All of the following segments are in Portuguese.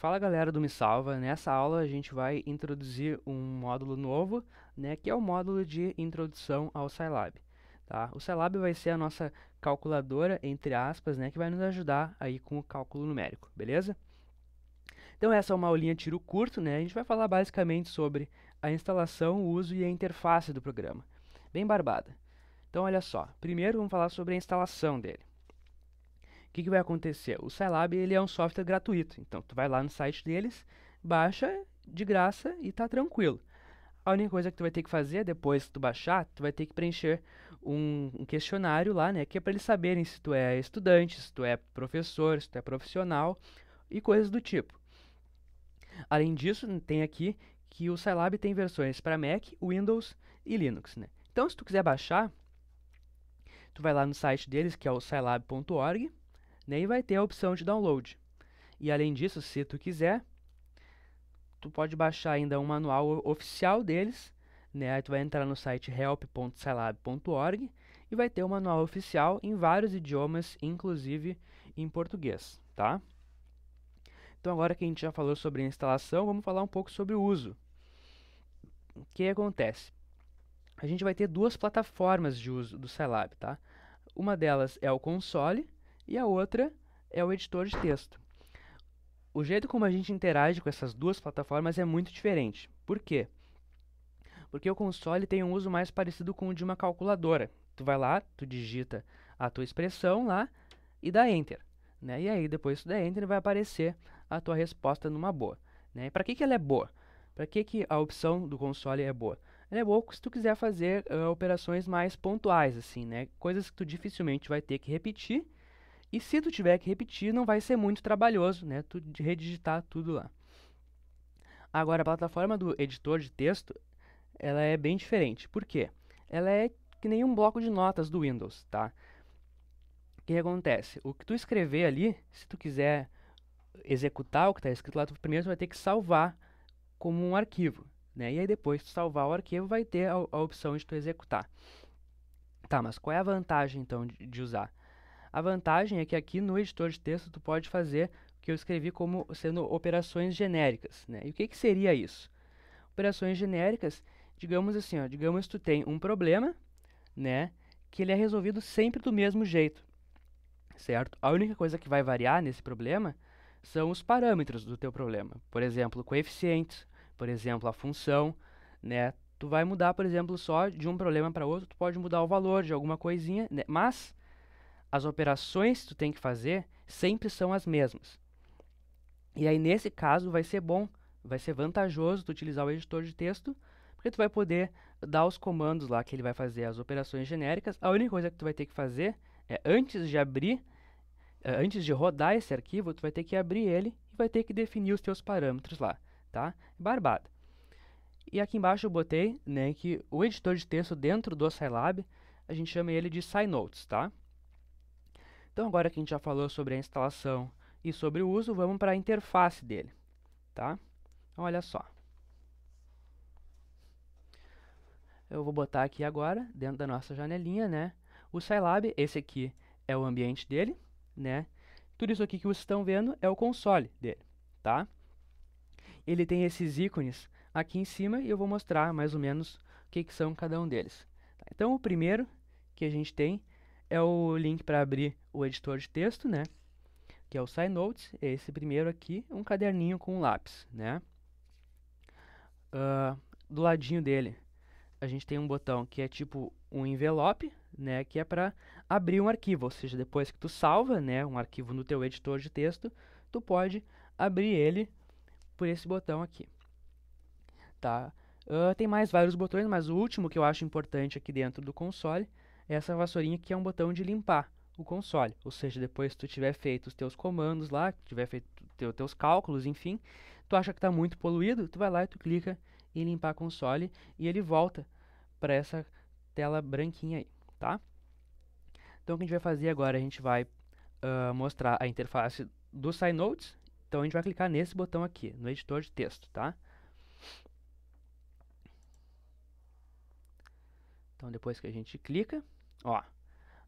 Fala galera do Me Salva, nessa aula a gente vai introduzir um módulo novo, né, que é o módulo de introdução ao Scilab. Tá? O Scilab vai ser a nossa calculadora, entre aspas, né, que vai nos ajudar aí com o cálculo numérico, beleza? Então essa é uma aulinha tiro curto, né, a gente vai falar basicamente sobre a instalação, o uso e a interface do programa. Bem barbada. Então olha só, primeiro vamos falar sobre a instalação dele. O que, que vai acontecer? O Scilab ele é um software gratuito, então tu vai lá no site deles, baixa de graça e tá tranquilo. A única coisa que tu vai ter que fazer depois que tu baixar, tu vai ter que preencher um, um questionário lá, né, que é para eles saberem se tu é estudante, se tu é professor, se tu é profissional e coisas do tipo. Além disso, tem aqui que o Scilab tem versões para Mac, Windows e Linux. Né? Então, se tu quiser baixar, tu vai lá no site deles, que é o scilab.org, nem vai ter a opção de download. E além disso, se tu quiser, tu pode baixar ainda um manual oficial deles, né? Aí tu vai entrar no site help.scilab.org e vai ter o um manual oficial em vários idiomas, inclusive em português, tá? Então agora que a gente já falou sobre a instalação, vamos falar um pouco sobre o uso. O que acontece? A gente vai ter duas plataformas de uso do Scilab, tá? Uma delas é o console, e a outra é o editor de texto. O jeito como a gente interage com essas duas plataformas é muito diferente. Por quê? Porque o console tem um uso mais parecido com o de uma calculadora. Tu vai lá, tu digita a tua expressão lá e dá enter, né? E aí depois tu der enter vai aparecer a tua resposta numa boa, né? Para que que ela é boa? Para que que a opção do console é boa? Ela é boa se tu quiser fazer uh, operações mais pontuais assim, né? Coisas que tu dificilmente vai ter que repetir e se tu tiver que repetir, não vai ser muito trabalhoso, né? Tu redigitar tudo lá. Agora, a plataforma do editor de texto, ela é bem diferente. Por quê? Ela é que nem um bloco de notas do Windows, tá? O que acontece? O que tu escrever ali, se tu quiser executar o que está escrito lá, tu primeiro vai ter que salvar como um arquivo, né? E aí depois tu salvar o arquivo vai ter a, a opção de tu executar. Tá, mas qual é a vantagem então de, de usar? A vantagem é que aqui no editor de texto tu pode fazer o que eu escrevi como sendo operações genéricas. Né? E o que, que seria isso? Operações genéricas, digamos assim, ó, digamos que tu tem um problema, né, que ele é resolvido sempre do mesmo jeito, certo? A única coisa que vai variar nesse problema são os parâmetros do teu problema. Por exemplo, coeficientes, por exemplo, a função, né? Tu vai mudar, por exemplo, só de um problema para outro, tu pode mudar o valor de alguma coisinha, né? mas as operações que tu tem que fazer sempre são as mesmas. E aí, nesse caso, vai ser bom, vai ser vantajoso tu utilizar o editor de texto, porque tu vai poder dar os comandos lá que ele vai fazer as operações genéricas. A única coisa que tu vai ter que fazer é, antes de abrir, é, antes de rodar esse arquivo, tu vai ter que abrir ele e vai ter que definir os teus parâmetros lá, tá? Barbado. E aqui embaixo eu botei né, que o editor de texto dentro do Scilab, a gente chama ele de SciNotes, tá? Então agora que a gente já falou sobre a instalação e sobre o uso, vamos para a interface dele, tá? Então, olha só. Eu vou botar aqui agora, dentro da nossa janelinha, né? O Scilab, esse aqui é o ambiente dele, né? Tudo isso aqui que vocês estão vendo é o console dele, tá? Ele tem esses ícones aqui em cima e eu vou mostrar mais ou menos o que, que são cada um deles. Tá? Então o primeiro que a gente tem é o link para abrir o editor de texto, né? Que é o SciNotes, é esse primeiro aqui, um caderninho com um lápis, né? Uh, do ladinho dele, a gente tem um botão que é tipo um envelope, né? Que é para abrir um arquivo, ou seja, depois que tu salva, né? Um arquivo no teu editor de texto, tu pode abrir ele por esse botão aqui, tá? Uh, tem mais vários botões, mas o último que eu acho importante aqui dentro do console essa vassourinha que é um botão de limpar o console. Ou seja, depois que tu tiver feito os teus comandos lá, tiver feito teu, teus cálculos, enfim, tu acha que está muito poluído, tu vai lá e tu clica em limpar console e ele volta para essa tela branquinha aí, tá? Então o que a gente vai fazer agora, a gente vai uh, mostrar a interface do SignNotes. Então a gente vai clicar nesse botão aqui, no editor de texto, tá? Então depois que a gente clica, Ó,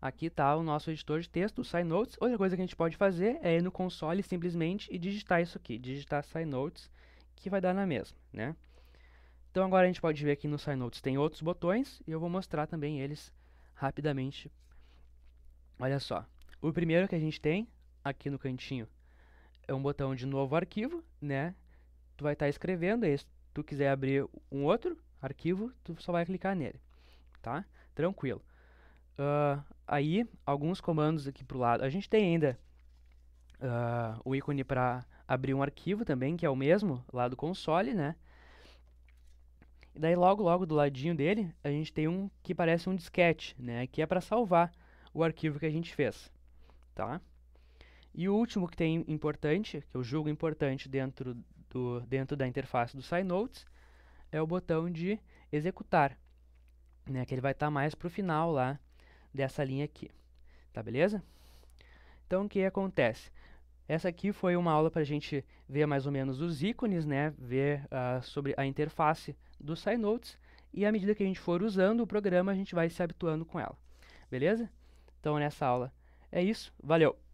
aqui está o nosso editor de texto, o SciNotes. Outra coisa que a gente pode fazer é ir no console simplesmente e digitar isso aqui, digitar SciNotes, que vai dar na mesma, né? Então agora a gente pode ver aqui no SciNotes tem outros botões e eu vou mostrar também eles rapidamente. Olha só, o primeiro que a gente tem aqui no cantinho é um botão de novo arquivo, né? Tu vai estar tá escrevendo, e se tu quiser abrir um outro arquivo, tu só vai clicar nele, tá? Tranquilo. Uh, aí, alguns comandos aqui para o lado. A gente tem ainda uh, o ícone para abrir um arquivo também, que é o mesmo lá do console, né? E daí logo, logo do ladinho dele, a gente tem um que parece um disquete, né? Que é para salvar o arquivo que a gente fez, tá? E o último que tem importante, que eu julgo importante dentro, do, dentro da interface do SciNotes, é o botão de executar, né? Que ele vai estar tá mais para o final lá dessa linha aqui. Tá beleza? Então, o que acontece? Essa aqui foi uma aula para a gente ver mais ou menos os ícones, né? ver uh, sobre a interface do SignNotes, e à medida que a gente for usando o programa, a gente vai se habituando com ela. Beleza? Então, nessa aula é isso. Valeu!